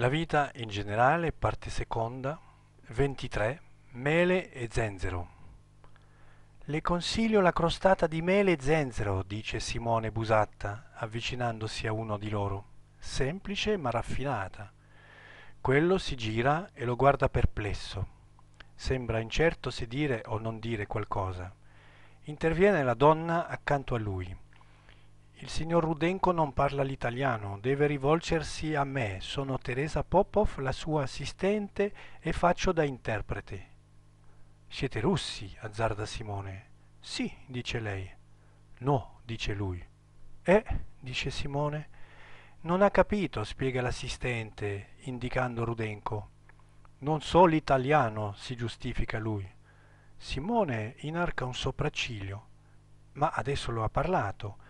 La vita in generale, parte seconda, 23, mele e zenzero. Le consiglio la crostata di mele e zenzero, dice Simone Busatta, avvicinandosi a uno di loro. Semplice ma raffinata. Quello si gira e lo guarda perplesso. Sembra incerto se dire o non dire qualcosa. Interviene la donna accanto a lui. Il signor Rudenko non parla l'italiano, deve rivolgersi a me. Sono Teresa Popov, la sua assistente e faccio da interprete. Siete russi, azzarda Simone. Sì, dice lei. No, dice lui. Eh, dice Simone. Non ha capito, spiega l'assistente, indicando Rudenko. Non so l'italiano, si giustifica lui. Simone inarca un sopracciglio. Ma adesso lo ha parlato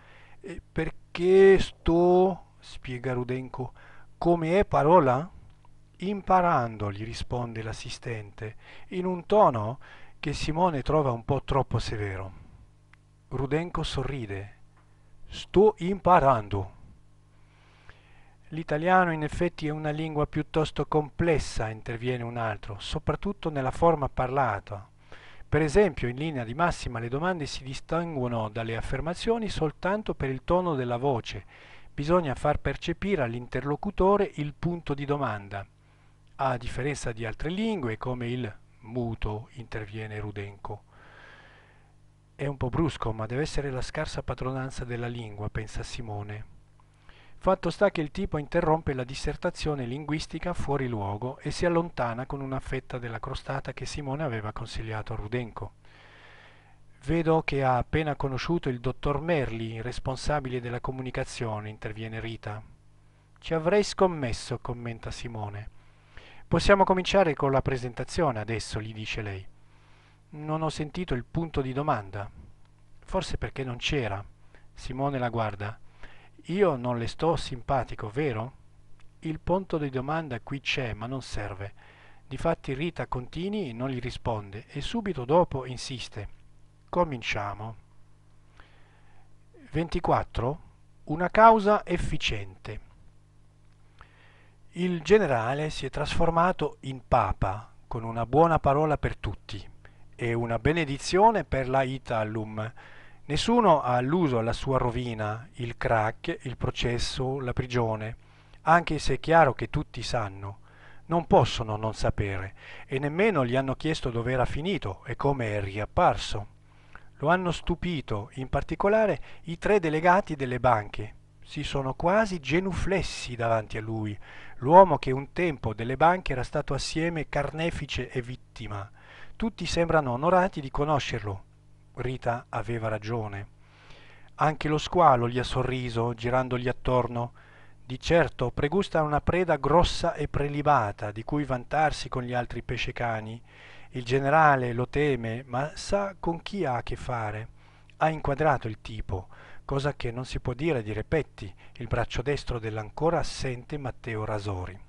perché sto, spiega Rudenko, come è parola? Imparando, gli risponde l'assistente, in un tono che Simone trova un po' troppo severo. Rudenko sorride. Sto imparando. L'italiano in effetti è una lingua piuttosto complessa, interviene un altro, soprattutto nella forma parlata. Per esempio, in linea di massima le domande si distinguono dalle affermazioni soltanto per il tono della voce. Bisogna far percepire all'interlocutore il punto di domanda. A differenza di altre lingue, come il muto, interviene Rudenko. È un po' brusco, ma deve essere la scarsa padronanza della lingua, pensa Simone. Fatto sta che il tipo interrompe la dissertazione linguistica fuori luogo e si allontana con una fetta della crostata che Simone aveva consigliato a Rudenko. Vedo che ha appena conosciuto il dottor Merli, responsabile della comunicazione, interviene Rita. Ci avrei scommesso, commenta Simone. Possiamo cominciare con la presentazione adesso, gli dice lei. Non ho sentito il punto di domanda. Forse perché non c'era. Simone la guarda. Io non le sto simpatico, vero? Il punto di domanda qui c'è, ma non serve. Difatti Rita Contini non gli risponde e subito dopo insiste. Cominciamo. 24. Una causa efficiente. Il generale si è trasformato in papa, con una buona parola per tutti e una benedizione per la Italum, Nessuno ha alluso alla sua rovina, il crack, il processo, la prigione, anche se è chiaro che tutti sanno. Non possono non sapere e nemmeno gli hanno chiesto dove era finito e come è riapparso. Lo hanno stupito, in particolare, i tre delegati delle banche. Si sono quasi genuflessi davanti a lui, l'uomo che un tempo delle banche era stato assieme carnefice e vittima. Tutti sembrano onorati di conoscerlo, Rita aveva ragione. Anche lo squalo gli ha sorriso, girandogli attorno. Di certo pregusta una preda grossa e prelibata, di cui vantarsi con gli altri pescecani. Il generale lo teme, ma sa con chi ha a che fare. Ha inquadrato il tipo, cosa che non si può dire di Repetti, il braccio destro dell'ancora assente Matteo Rasori.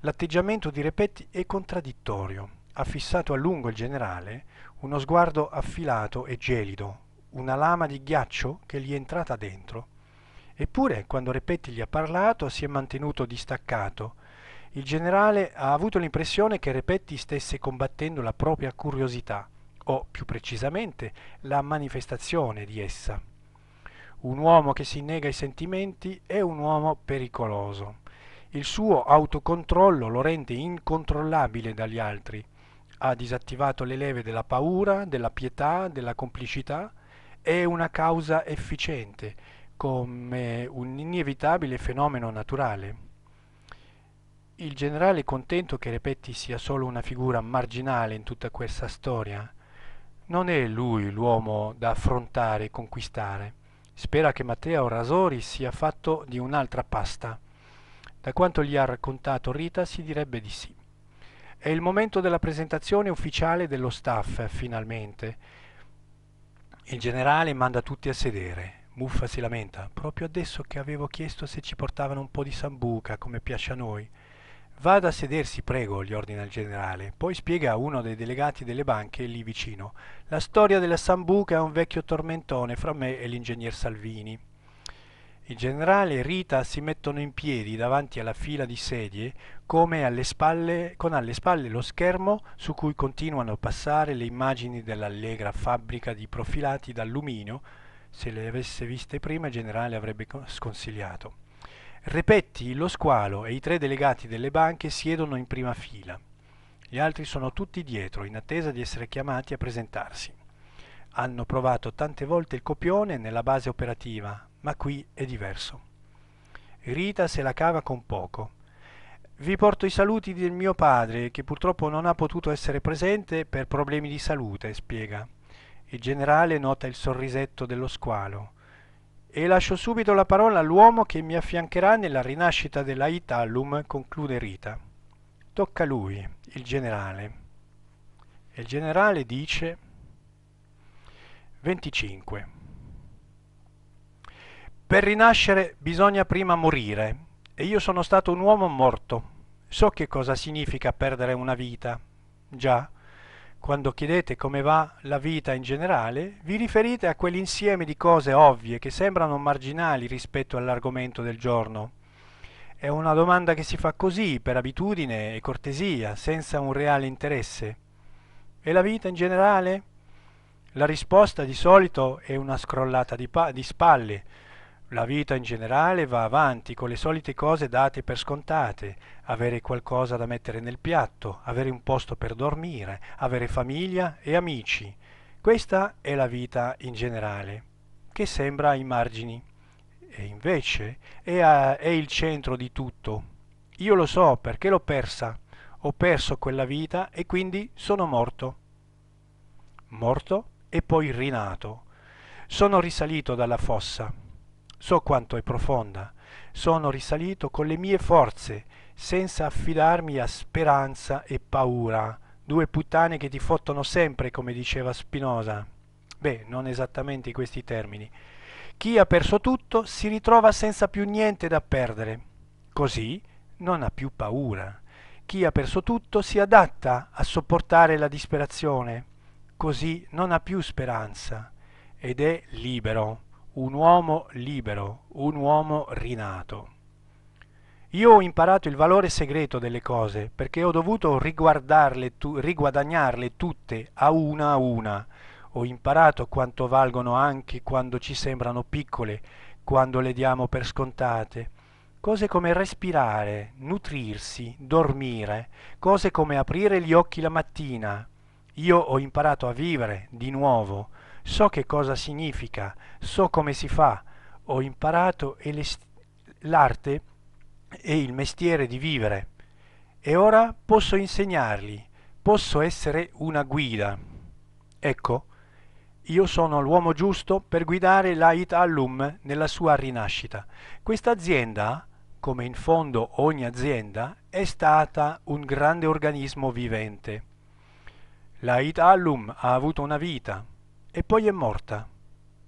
L'atteggiamento di Repetti è contraddittorio. Ha fissato a lungo il generale, uno sguardo affilato e gelido, una lama di ghiaccio che gli è entrata dentro. Eppure, quando Repetti gli ha parlato, si è mantenuto distaccato. Il generale ha avuto l'impressione che Repetti stesse combattendo la propria curiosità, o più precisamente la manifestazione di essa. Un uomo che si nega ai sentimenti è un uomo pericoloso. Il suo autocontrollo lo rende incontrollabile dagli altri ha disattivato le leve della paura, della pietà, della complicità, è una causa efficiente come un inevitabile fenomeno naturale. Il generale è contento che Repetti sia solo una figura marginale in tutta questa storia. Non è lui l'uomo da affrontare e conquistare. Spera che Matteo Rasori sia fatto di un'altra pasta. Da quanto gli ha raccontato Rita si direbbe di sì. È il momento della presentazione ufficiale dello staff, finalmente. Il generale manda tutti a sedere. Muffa si lamenta. Proprio adesso che avevo chiesto se ci portavano un po' di sambuca, come piace a noi. Vada a sedersi, prego, gli ordina il generale. Poi spiega a uno dei delegati delle banche lì vicino. La storia della sambuca è un vecchio tormentone fra me e l'ingegner Salvini. Il generale e Rita si mettono in piedi davanti alla fila di sedie come alle spalle, con alle spalle lo schermo su cui continuano a passare le immagini dell'allegra fabbrica di profilati d'alluminio. Se le avesse viste prima il generale avrebbe sconsigliato. Repetti, lo squalo e i tre delegati delle banche siedono in prima fila. Gli altri sono tutti dietro, in attesa di essere chiamati a presentarsi. Hanno provato tante volte il copione nella base operativa, ma qui è diverso. Rita se la cava con poco. Vi porto i saluti del mio padre, che purtroppo non ha potuto essere presente per problemi di salute, spiega. Il generale nota il sorrisetto dello squalo. E lascio subito la parola all'uomo che mi affiancherà nella rinascita della Itallum, conclude Rita. Tocca a lui, il generale. E il generale dice... 25. Per rinascere bisogna prima morire e io sono stato un uomo morto. So che cosa significa perdere una vita. Già, quando chiedete come va la vita in generale, vi riferite a quell'insieme di cose ovvie che sembrano marginali rispetto all'argomento del giorno. È una domanda che si fa così, per abitudine e cortesia, senza un reale interesse. E la vita in generale? La risposta di solito è una scrollata di, di spalle, la vita in generale va avanti con le solite cose date per scontate, avere qualcosa da mettere nel piatto, avere un posto per dormire, avere famiglia e amici. Questa è la vita in generale, che sembra ai margini, e invece è, a, è il centro di tutto. Io lo so perché l'ho persa, ho perso quella vita e quindi sono morto. Morto e poi rinato. Sono risalito dalla fossa So quanto è profonda. Sono risalito con le mie forze, senza affidarmi a speranza e paura. Due puttane che ti fottono sempre, come diceva Spinosa. Beh, non esattamente in questi termini. Chi ha perso tutto si ritrova senza più niente da perdere. Così non ha più paura. Chi ha perso tutto si adatta a sopportare la disperazione. Così non ha più speranza ed è libero un uomo libero, un uomo rinato. Io ho imparato il valore segreto delle cose perché ho dovuto riguardarle, tu, riguadagnarle tutte a una a una. Ho imparato quanto valgono anche quando ci sembrano piccole, quando le diamo per scontate. Cose come respirare, nutrirsi, dormire, cose come aprire gli occhi la mattina. Io ho imparato a vivere di nuovo, so che cosa significa, so come si fa, ho imparato l'arte e il mestiere di vivere e ora posso insegnarli, posso essere una guida. Ecco, io sono l'uomo giusto per guidare l'Ait Allum nella sua rinascita. Questa azienda, come in fondo ogni azienda, è stata un grande organismo vivente. L'Ait Allum ha avuto una vita, e poi è morta.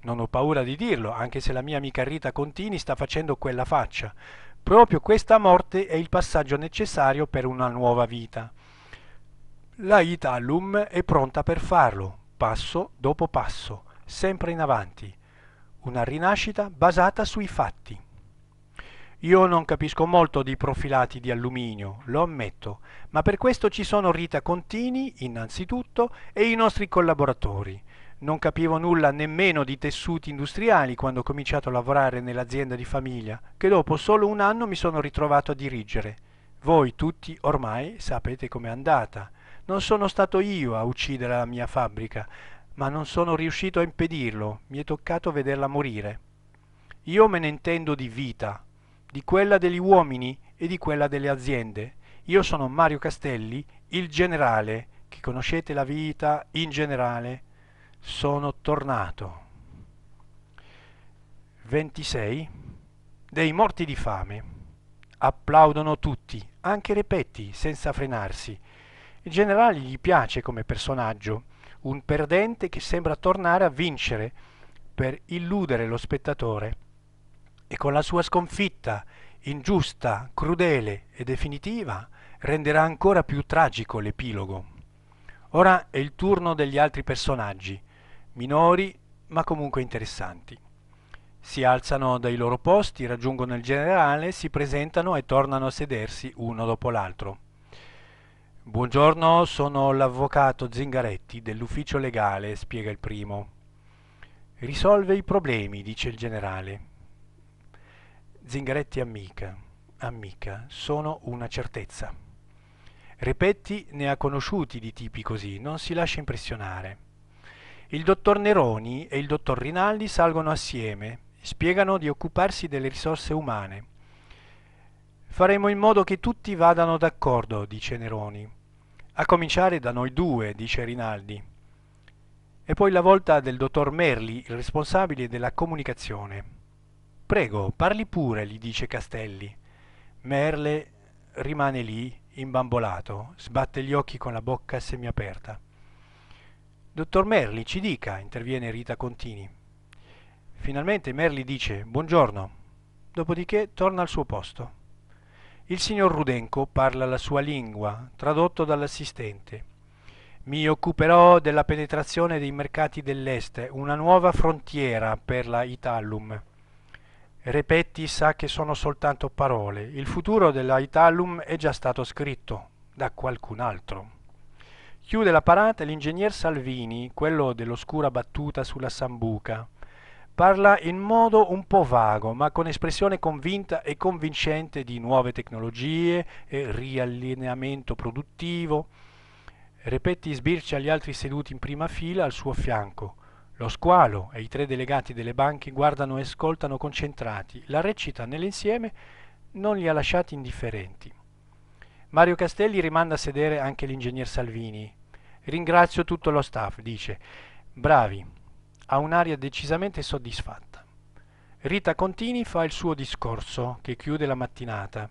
Non ho paura di dirlo, anche se la mia amica Rita Contini sta facendo quella faccia. Proprio questa morte è il passaggio necessario per una nuova vita. La Italum è pronta per farlo, passo dopo passo, sempre in avanti. Una rinascita basata sui fatti. Io non capisco molto di profilati di alluminio, lo ammetto, ma per questo ci sono Rita Contini, innanzitutto, e i nostri collaboratori. Non capivo nulla nemmeno di tessuti industriali quando ho cominciato a lavorare nell'azienda di famiglia, che dopo solo un anno mi sono ritrovato a dirigere. Voi tutti ormai sapete com'è andata. Non sono stato io a uccidere la mia fabbrica, ma non sono riuscito a impedirlo, mi è toccato vederla morire. Io me ne intendo di vita, di quella degli uomini e di quella delle aziende. Io sono Mario Castelli, il generale, che conoscete la vita in generale sono tornato. 26. Dei morti di fame. Applaudono tutti, anche Repetti, senza frenarsi. Il generale gli piace come personaggio, un perdente che sembra tornare a vincere per illudere lo spettatore. E con la sua sconfitta, ingiusta, crudele e definitiva, renderà ancora più tragico l'epilogo. Ora è il turno degli altri personaggi minori ma comunque interessanti. Si alzano dai loro posti, raggiungono il generale, si presentano e tornano a sedersi uno dopo l'altro. Buongiorno, sono l'avvocato Zingaretti dell'ufficio legale, spiega il primo. Risolve i problemi, dice il generale. Zingaretti amica, amica, sono una certezza. Repetti ne ha conosciuti di tipi così, non si lascia impressionare. Il dottor Neroni e il dottor Rinaldi salgono assieme, spiegano di occuparsi delle risorse umane. Faremo in modo che tutti vadano d'accordo, dice Neroni. A cominciare da noi due, dice Rinaldi. E poi la volta del dottor Merli, il responsabile della comunicazione. Prego, parli pure, gli dice Castelli. Merle rimane lì, imbambolato, sbatte gli occhi con la bocca semiaperta. Dottor Merli, ci dica, interviene Rita Contini. Finalmente Merli dice buongiorno, dopodiché torna al suo posto. Il signor Rudenko parla la sua lingua, tradotto dall'assistente. Mi occuperò della penetrazione dei mercati dell'est, una nuova frontiera per la Itallum. Repetti sa che sono soltanto parole. Il futuro della Itallum è già stato scritto da qualcun altro. Chiude la parata l'ingegner Salvini, quello dell'oscura battuta sulla Sambuca. Parla in modo un po' vago, ma con espressione convinta e convincente di nuove tecnologie e riallineamento produttivo. Repetti sbircia agli altri seduti in prima fila al suo fianco. Lo squalo e i tre delegati delle banche guardano e ascoltano concentrati. La recita nell'insieme non li ha lasciati indifferenti. Mario Castelli rimanda a sedere anche l'ingegner Salvini, Ringrazio tutto lo staff, dice. Bravi, ha un'aria decisamente soddisfatta. Rita Contini fa il suo discorso, che chiude la mattinata.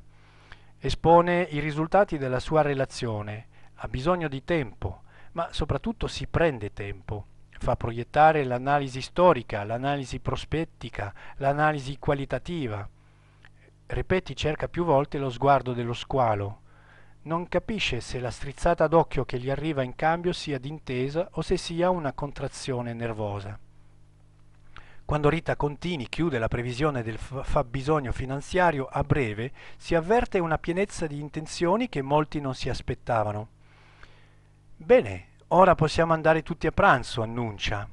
Espone i risultati della sua relazione. Ha bisogno di tempo, ma soprattutto si prende tempo. Fa proiettare l'analisi storica, l'analisi prospettica, l'analisi qualitativa. Repeti cerca più volte lo sguardo dello squalo, non capisce se la strizzata d'occhio che gli arriva in cambio sia d'intesa o se sia una contrazione nervosa. Quando Rita Contini chiude la previsione del fabbisogno finanziario a breve, si avverte una pienezza di intenzioni che molti non si aspettavano. Bene, ora possiamo andare tutti a pranzo, annuncia.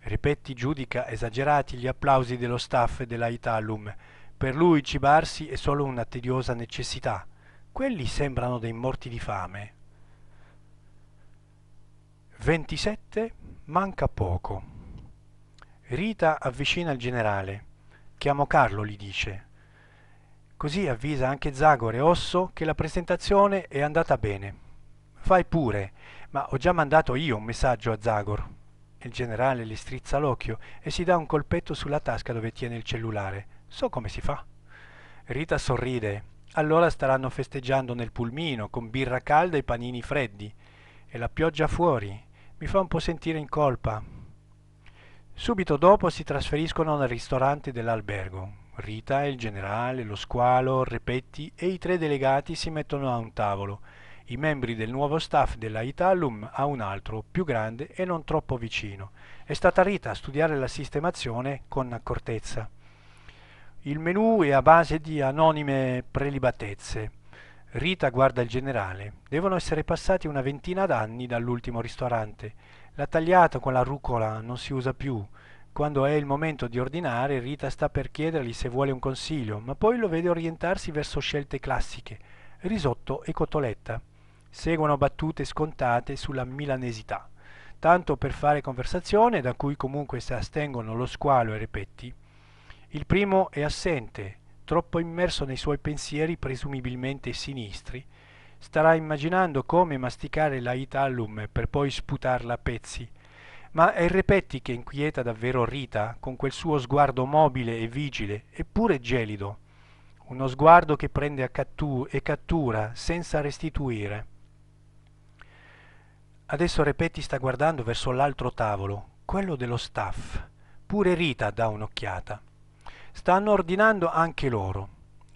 Ripetti giudica esagerati gli applausi dello staff della Italum. Per lui cibarsi è solo una tediosa necessità. Quelli sembrano dei morti di fame. 27. Manca poco. Rita avvicina il generale. Chiamo Carlo, gli dice. Così avvisa anche Zagore e Osso che la presentazione è andata bene. Fai pure, ma ho già mandato io un messaggio a Zagor. Il generale le strizza l'occhio e si dà un colpetto sulla tasca dove tiene il cellulare. So come si fa. Rita sorride allora staranno festeggiando nel pulmino con birra calda e panini freddi. E la pioggia fuori mi fa un po' sentire in colpa. Subito dopo si trasferiscono nel ristorante dell'albergo. Rita, il generale, lo squalo, Repetti e i tre delegati si mettono a un tavolo. I membri del nuovo staff della Italum a un altro, più grande e non troppo vicino. È stata Rita a studiare la sistemazione con accortezza. Il menu è a base di anonime prelibatezze. Rita guarda il generale. Devono essere passati una ventina d'anni dall'ultimo ristorante. La tagliata con la rucola non si usa più. Quando è il momento di ordinare, Rita sta per chiedergli se vuole un consiglio, ma poi lo vede orientarsi verso scelte classiche, risotto e cotoletta. Seguono battute scontate sulla milanesità, tanto per fare conversazione, da cui comunque si astengono lo squalo e repetti, il primo è assente, troppo immerso nei suoi pensieri presumibilmente sinistri, starà immaginando come masticare la Itallum per poi sputarla a pezzi. Ma è il Repetti che inquieta davvero Rita con quel suo sguardo mobile e vigile, eppure gelido. Uno sguardo che prende a cattu- e cattura senza restituire. Adesso Repetti sta guardando verso l'altro tavolo, quello dello staff. Pure Rita dà un'occhiata. Stanno ordinando anche loro.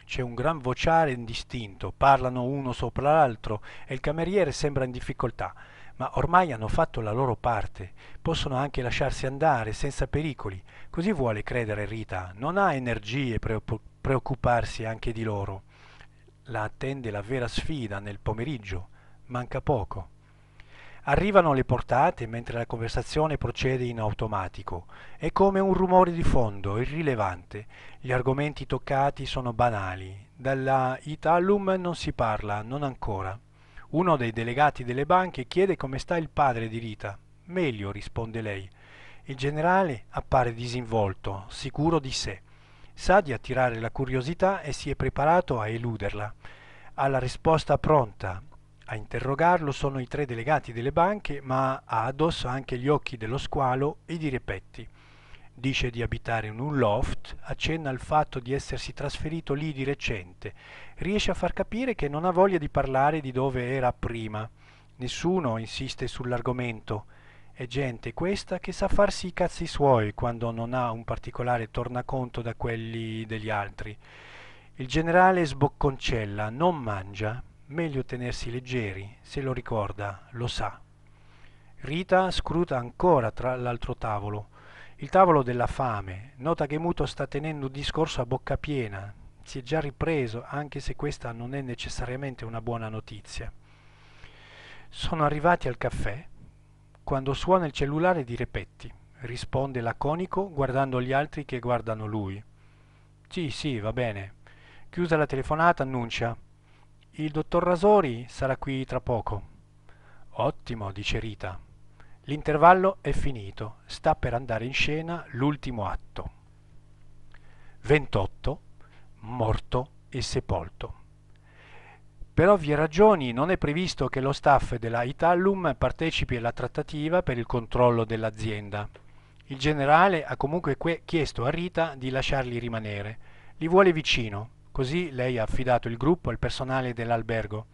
C'è un gran vociare indistinto, parlano uno sopra l'altro e il cameriere sembra in difficoltà, ma ormai hanno fatto la loro parte, possono anche lasciarsi andare senza pericoli, così vuole credere Rita, non ha energie per preoccuparsi anche di loro. La attende la vera sfida nel pomeriggio, manca poco. Arrivano le portate mentre la conversazione procede in automatico. È come un rumore di fondo, irrilevante. Gli argomenti toccati sono banali. Dalla Italum non si parla, non ancora. Uno dei delegati delle banche chiede come sta il padre di Rita. Meglio, risponde lei. Il generale appare disinvolto, sicuro di sé. Sa di attirare la curiosità e si è preparato a eluderla. Ha la risposta pronta, a interrogarlo sono i tre delegati delle banche, ma ha addosso anche gli occhi dello squalo e di repetti. Dice di abitare in un loft, accenna al fatto di essersi trasferito lì di recente, riesce a far capire che non ha voglia di parlare di dove era prima. Nessuno insiste sull'argomento. È gente questa che sa farsi i cazzi suoi quando non ha un particolare tornaconto da quelli degli altri. Il generale sbocconcella, non mangia, meglio tenersi leggeri, se lo ricorda, lo sa. Rita scruta ancora tra l'altro tavolo, il tavolo della fame, nota che Muto sta tenendo un discorso a bocca piena, si è già ripreso, anche se questa non è necessariamente una buona notizia. Sono arrivati al caffè quando suona il cellulare di Repetti. Risponde laconico guardando gli altri che guardano lui. Sì, sì, va bene. Chiusa la telefonata annuncia il dottor Rasori sarà qui tra poco. Ottimo, dice Rita. L'intervallo è finito, sta per andare in scena l'ultimo atto. 28. Morto e sepolto. Per ovvie ragioni non è previsto che lo staff della Itallum partecipi alla trattativa per il controllo dell'azienda. Il generale ha comunque chiesto a Rita di lasciarli rimanere, li vuole vicino Così lei ha affidato il gruppo al personale dell'albergo.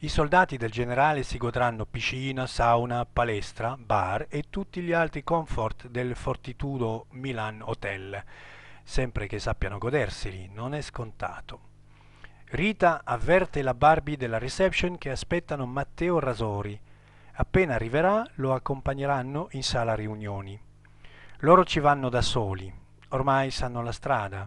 I soldati del generale si godranno piscina, sauna, palestra, bar e tutti gli altri comfort del Fortitudo Milan Hotel, sempre che sappiano goderseli, non è scontato. Rita avverte la Barbie della reception che aspettano Matteo Rasori. Appena arriverà lo accompagneranno in sala riunioni. Loro ci vanno da soli, ormai sanno la strada.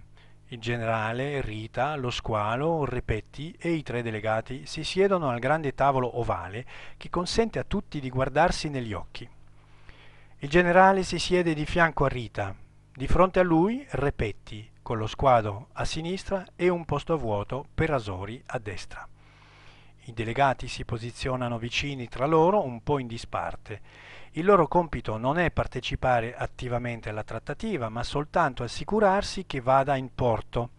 Il generale, Rita, lo squalo, Repetti e i tre delegati si siedono al grande tavolo ovale che consente a tutti di guardarsi negli occhi. Il generale si siede di fianco a Rita, di fronte a lui Repetti, con lo squalo a sinistra e un posto a vuoto per Asori a destra. I delegati si posizionano vicini tra loro un po' in disparte. Il loro compito non è partecipare attivamente alla trattativa, ma soltanto assicurarsi che vada in porto.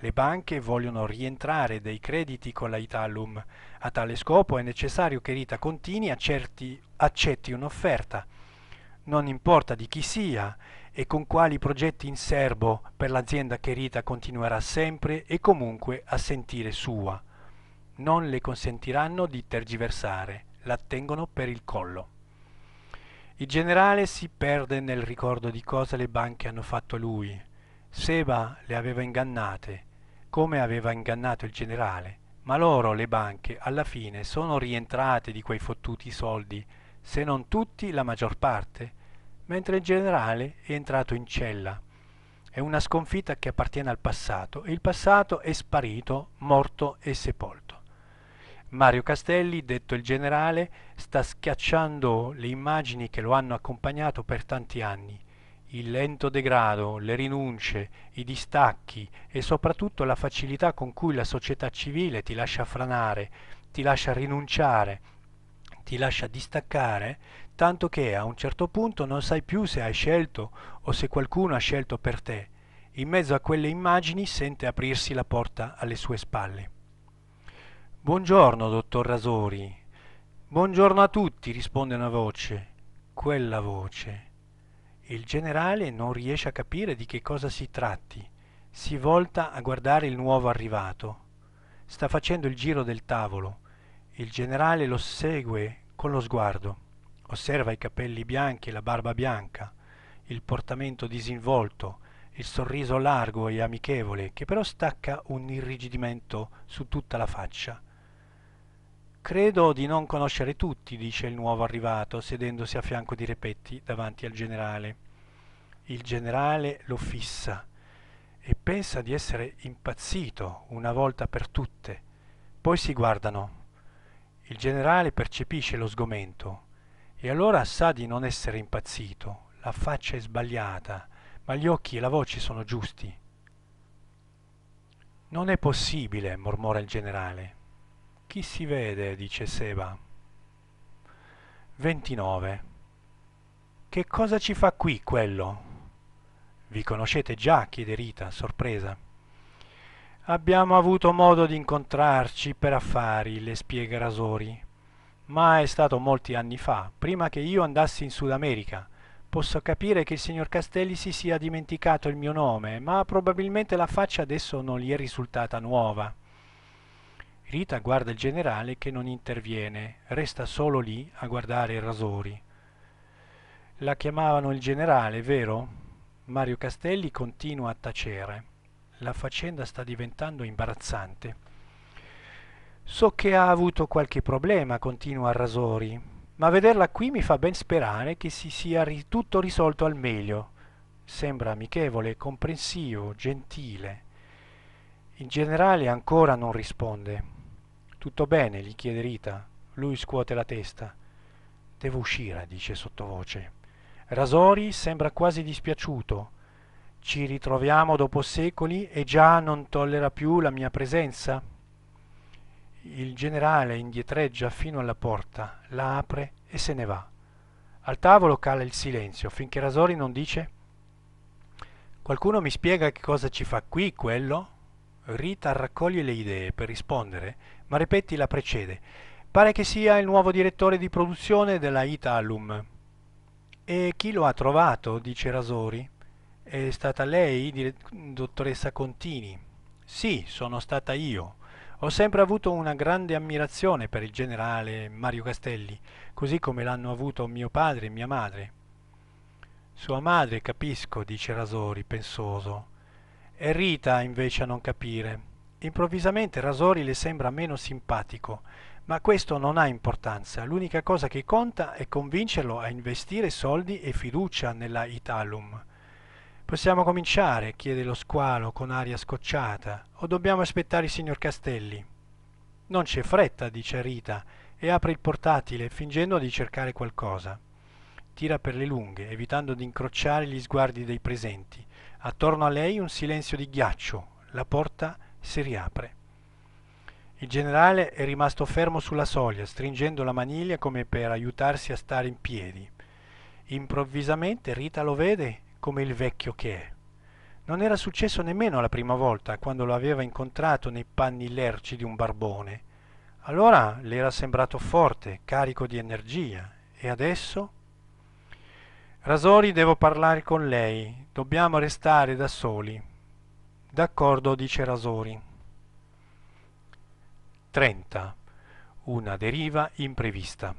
Le banche vogliono rientrare dei crediti con la Italum. A tale scopo è necessario che Rita Contini accerti, accetti un'offerta, non importa di chi sia e con quali progetti in serbo per l'azienda che Rita continuerà sempre e comunque a sentire sua. Non le consentiranno di tergiversare, la tengono per il collo. Il generale si perde nel ricordo di cosa le banche hanno fatto a lui. Seba le aveva ingannate, come aveva ingannato il generale, ma loro, le banche, alla fine sono rientrate di quei fottuti soldi, se non tutti, la maggior parte, mentre il generale è entrato in cella. È una sconfitta che appartiene al passato e il passato è sparito, morto e sepolto. Mario Castelli, detto il generale, sta schiacciando le immagini che lo hanno accompagnato per tanti anni. Il lento degrado, le rinunce, i distacchi e soprattutto la facilità con cui la società civile ti lascia franare, ti lascia rinunciare, ti lascia distaccare, tanto che a un certo punto non sai più se hai scelto o se qualcuno ha scelto per te. In mezzo a quelle immagini sente aprirsi la porta alle sue spalle. Buongiorno, dottor Rasori. Buongiorno a tutti, risponde una voce. Quella voce. Il generale non riesce a capire di che cosa si tratti. Si volta a guardare il nuovo arrivato. Sta facendo il giro del tavolo. Il generale lo segue con lo sguardo. Osserva i capelli bianchi e la barba bianca, il portamento disinvolto, il sorriso largo e amichevole che però stacca un irrigidimento su tutta la faccia Credo di non conoscere tutti, dice il nuovo arrivato, sedendosi a fianco di Repetti davanti al generale. Il generale lo fissa e pensa di essere impazzito una volta per tutte. Poi si guardano. Il generale percepisce lo sgomento e allora sa di non essere impazzito. La faccia è sbagliata, ma gli occhi e la voce sono giusti. Non è possibile, mormora il generale. Chi si vede? dice Seba. 29. Che cosa ci fa qui quello? Vi conoscete già? chiede Rita, sorpresa. Abbiamo avuto modo di incontrarci per affari, le spiega Rasori. Ma è stato molti anni fa, prima che io andassi in Sud America. Posso capire che il signor Castelli si sia dimenticato il mio nome, ma probabilmente la faccia adesso non gli è risultata nuova. Rita guarda il generale che non interviene, resta solo lì a guardare i rasori. La chiamavano il generale, vero? Mario Castelli continua a tacere. La faccenda sta diventando imbarazzante. So che ha avuto qualche problema, continua Rasori, ma vederla qui mi fa ben sperare che si sia ri tutto risolto al meglio. Sembra amichevole, comprensivo, gentile. Il generale ancora non risponde. Tutto bene? gli chiede Rita. Lui scuote la testa. Devo uscire, dice sottovoce. Rasori sembra quasi dispiaciuto. Ci ritroviamo dopo secoli e già non tollera più la mia presenza? Il generale indietreggia fino alla porta, la apre e se ne va. Al tavolo cala il silenzio finché Rasori non dice Qualcuno mi spiega che cosa ci fa qui quello? Rita raccoglie le idee per rispondere ma ripeti la precede. Pare che sia il nuovo direttore di produzione della Italum. E chi lo ha trovato? dice Rasori. È stata lei, dottoressa Contini. Sì, sono stata io. Ho sempre avuto una grande ammirazione per il generale Mario Castelli, così come l'hanno avuto mio padre e mia madre. Sua madre, capisco, dice Rasori, pensoso. È Rita invece a non capire. Improvvisamente Rasori le sembra meno simpatico, ma questo non ha importanza. L'unica cosa che conta è convincerlo a investire soldi e fiducia nella Italum. Possiamo cominciare? chiede lo squalo con aria scocciata. O dobbiamo aspettare il signor Castelli? Non c'è fretta, dice Rita, e apre il portatile fingendo di cercare qualcosa. Tira per le lunghe, evitando di incrociare gli sguardi dei presenti. Attorno a lei un silenzio di ghiaccio. La porta si riapre. Il generale è rimasto fermo sulla soglia, stringendo la maniglia come per aiutarsi a stare in piedi. Improvvisamente Rita lo vede come il vecchio che è. Non era successo nemmeno la prima volta, quando lo aveva incontrato nei panni lerci di un barbone. Allora le era sembrato forte, carico di energia, e adesso? Rasori, devo parlare con lei, dobbiamo restare da soli. D'accordo, dice Rasori. 30. Una deriva imprevista.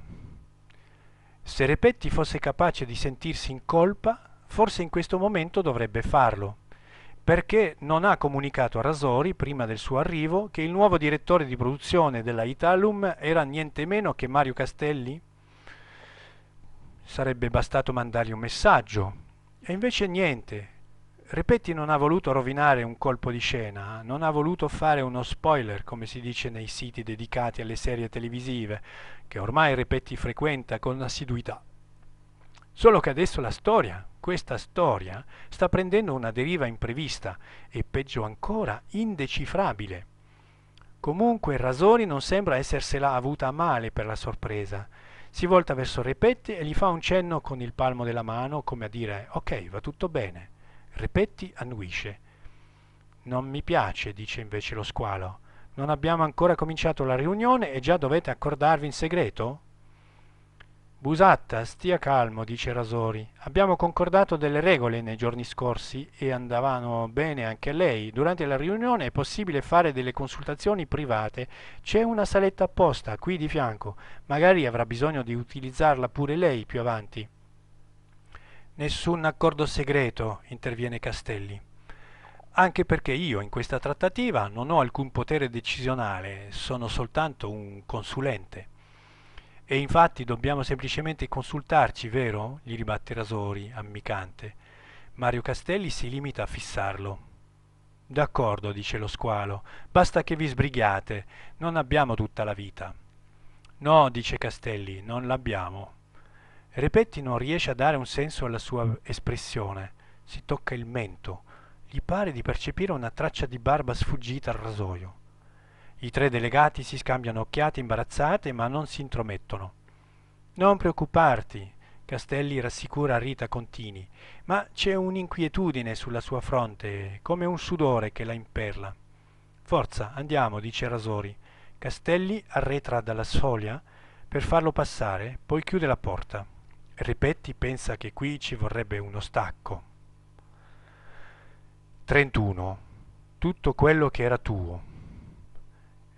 Se Repetti fosse capace di sentirsi in colpa, forse in questo momento dovrebbe farlo, perché non ha comunicato a Rasori, prima del suo arrivo, che il nuovo direttore di produzione della Italum era niente meno che Mario Castelli? Sarebbe bastato mandargli un messaggio. E invece niente, Ripetti non ha voluto rovinare un colpo di scena, non ha voluto fare uno spoiler, come si dice nei siti dedicati alle serie televisive, che ormai Ripetti frequenta con assiduità. Solo che adesso la storia, questa storia, sta prendendo una deriva imprevista e peggio ancora indecifrabile. Comunque Rasoni non sembra essersela avuta a male per la sorpresa. Si volta verso Repetti e gli fa un cenno con il palmo della mano come a dire ok, va tutto bene. Ripetti annuisce. Non mi piace, dice invece lo squalo. Non abbiamo ancora cominciato la riunione e già dovete accordarvi in segreto? Busatta, stia calmo, dice Rasori. Abbiamo concordato delle regole nei giorni scorsi e andavano bene anche lei. Durante la riunione è possibile fare delle consultazioni private. C'è una saletta apposta qui di fianco. Magari avrà bisogno di utilizzarla pure lei più avanti nessun accordo segreto, interviene Castelli. Anche perché io in questa trattativa non ho alcun potere decisionale, sono soltanto un consulente. E infatti dobbiamo semplicemente consultarci, vero? gli ribatte Rasori, ammicante. Mario Castelli si limita a fissarlo. D'accordo, dice lo squalo, basta che vi sbrighiate, non abbiamo tutta la vita. No, dice Castelli, non l'abbiamo. Repetti non riesce a dare un senso alla sua espressione. Si tocca il mento. Gli pare di percepire una traccia di barba sfuggita al rasoio. I tre delegati si scambiano occhiate imbarazzate ma non si intromettono. Non preoccuparti, Castelli rassicura Rita Contini, ma c'è un'inquietudine sulla sua fronte, come un sudore che la imperla. Forza, andiamo, dice Rasori. Castelli arretra dalla soglia per farlo passare, poi chiude la porta ripeti, pensa che qui ci vorrebbe uno stacco. 31. Tutto quello che era tuo.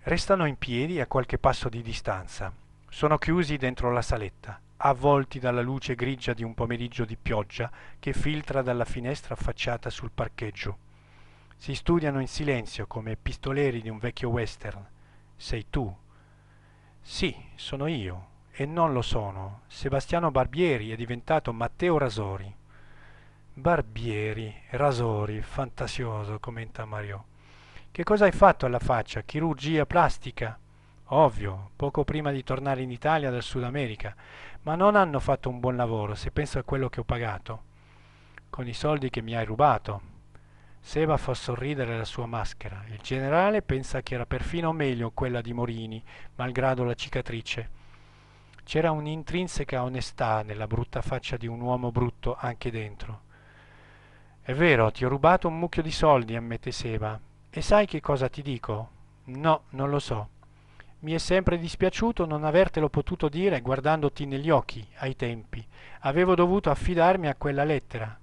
Restano in piedi a qualche passo di distanza. Sono chiusi dentro la saletta, avvolti dalla luce grigia di un pomeriggio di pioggia che filtra dalla finestra affacciata sul parcheggio. Si studiano in silenzio come pistoleri di un vecchio western. Sei tu. Sì, sono io, e non lo sono. Sebastiano Barbieri è diventato Matteo Rasori. Barbieri, Rasori, fantasioso, commenta Mario. Che cosa hai fatto alla faccia? Chirurgia plastica? Ovvio, poco prima di tornare in Italia dal Sud America, ma non hanno fatto un buon lavoro se penso a quello che ho pagato. Con i soldi che mi hai rubato. Seba fa sorridere la sua maschera. Il generale pensa che era perfino meglio quella di Morini, malgrado la cicatrice. C'era un'intrinseca onestà nella brutta faccia di un uomo brutto anche dentro. È vero, ti ho rubato un mucchio di soldi, ammette Seba. E sai che cosa ti dico? No, non lo so. Mi è sempre dispiaciuto non avertelo potuto dire guardandoti negli occhi, ai tempi. Avevo dovuto affidarmi a quella lettera.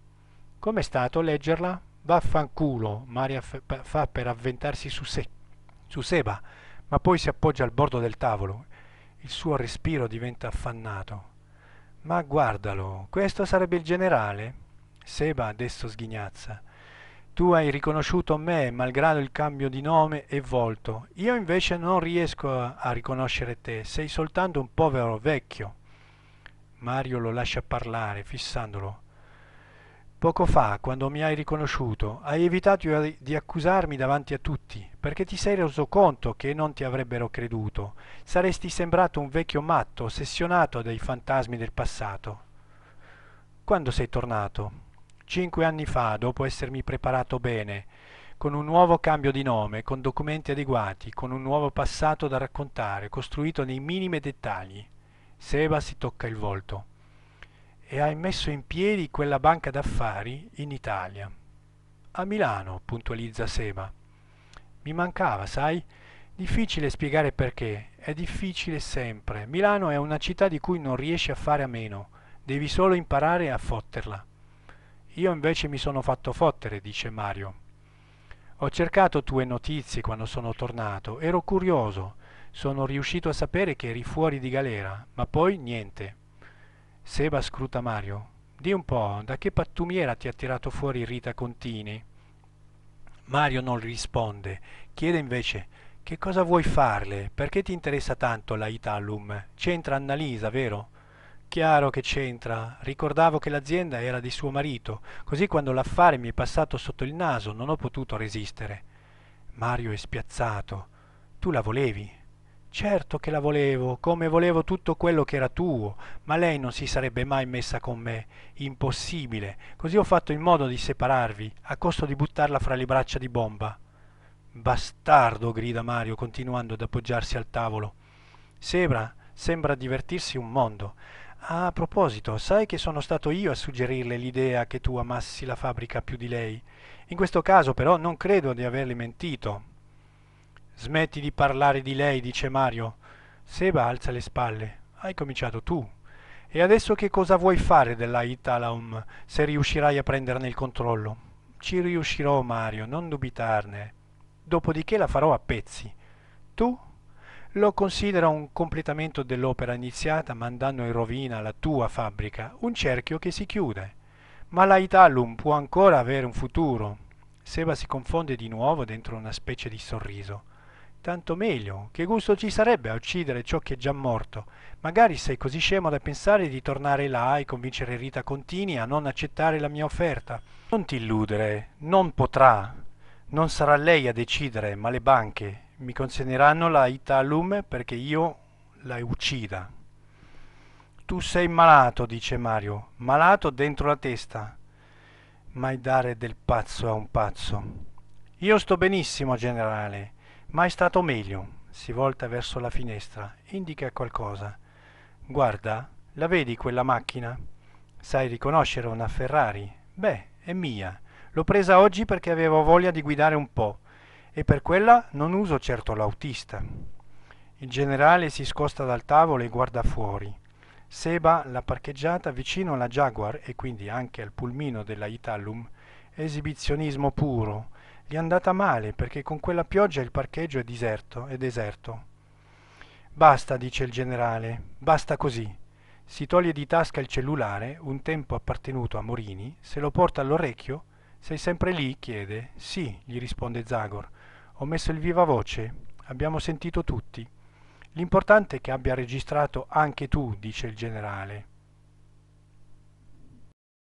Com'è stato leggerla? Vaffanculo, Maria fa per avventarsi su, se su Seba, ma poi si appoggia al bordo del tavolo il suo respiro diventa affannato. Ma guardalo, questo sarebbe il generale? Seba adesso sghignazza. Tu hai riconosciuto me, malgrado il cambio di nome e volto. Io invece non riesco a, riconoscere te, sei soltanto un povero vecchio. Mario lo lascia parlare, fissandolo. Poco fa, quando mi hai riconosciuto, hai evitato di accusarmi davanti a tutti, perché ti sei reso conto che non ti avrebbero creduto. Saresti sembrato un vecchio matto, ossessionato dai fantasmi del passato. Quando sei tornato? Cinque anni fa, dopo essermi preparato bene, con un nuovo cambio di nome, con documenti adeguati, con un nuovo passato da raccontare, costruito nei minimi dettagli. Seba si tocca il volto e hai messo in piedi quella banca d'affari in Italia. A Milano, puntualizza Seba. Mi mancava, sai? Difficile spiegare perché, è difficile sempre. Milano è una città di cui non riesci a fare a meno, devi solo imparare a fotterla. Io invece mi sono fatto fottere, dice Mario. Ho cercato tue notizie quando sono tornato, ero curioso, sono riuscito a sapere che eri fuori di galera, ma poi niente. Seba scruta Mario. Di un po', da che pattumiera ti ha tirato fuori Rita Contini? Mario non risponde, chiede invece che cosa vuoi farle? Perché ti interessa tanto la Italum? C'entra Annalisa, vero? Chiaro che c'entra. Ricordavo che l'azienda era di suo marito, così quando l'affare mi è passato sotto il naso non ho potuto resistere. Mario è spiazzato. Tu la volevi, Certo che la volevo, come volevo tutto quello che era tuo, ma lei non si sarebbe mai messa con me. Impossibile. Così ho fatto in modo di separarvi, a costo di buttarla fra le braccia di bomba. Bastardo, grida Mario, continuando ad appoggiarsi al tavolo. Sebra sembra divertirsi un mondo. A proposito, sai che sono stato io a suggerirle l'idea che tu amassi la fabbrica più di lei. In questo caso però non credo di averle mentito, Smetti di parlare di lei, dice Mario. Seba alza le spalle. Hai cominciato tu. E adesso che cosa vuoi fare della Italaum se riuscirai a prenderne il controllo? Ci riuscirò, Mario, non dubitarne. Dopodiché la farò a pezzi. Tu lo considera un completamento dell'opera iniziata mandando in rovina la tua fabbrica, un cerchio che si chiude. Ma la Italum può ancora avere un futuro. Seba si confonde di nuovo dentro una specie di sorriso. Tanto meglio, che gusto ci sarebbe a uccidere ciò che è già morto. Magari sei così scemo da pensare di tornare là e convincere Rita Contini a non accettare la mia offerta. Non ti illudere, non potrà. Non sarà lei a decidere, ma le banche mi consegneranno la Italum perché io la uccida. Tu sei malato, dice Mario, malato dentro la testa. Mai dare del pazzo a un pazzo. Io sto benissimo, generale. Ma è stato meglio. Si volta verso la finestra, indica qualcosa. Guarda, la vedi quella macchina? Sai riconoscere una Ferrari? Beh, è mia. L'ho presa oggi perché avevo voglia di guidare un po' e per quella non uso certo l'autista. Il generale si scosta dal tavolo e guarda fuori. Seba l'ha parcheggiata vicino alla Jaguar e quindi anche al pulmino della Italum. Esibizionismo puro, gli è andata male perché con quella pioggia il parcheggio è deserto, è deserto. Basta, dice il generale, basta così. Si toglie di tasca il cellulare, un tempo appartenuto a Morini, se lo porta all'orecchio. Sei sempre lì? chiede. Sì, gli risponde Zagor. Ho messo il viva voce. Abbiamo sentito tutti. L'importante è che abbia registrato anche tu, dice il generale.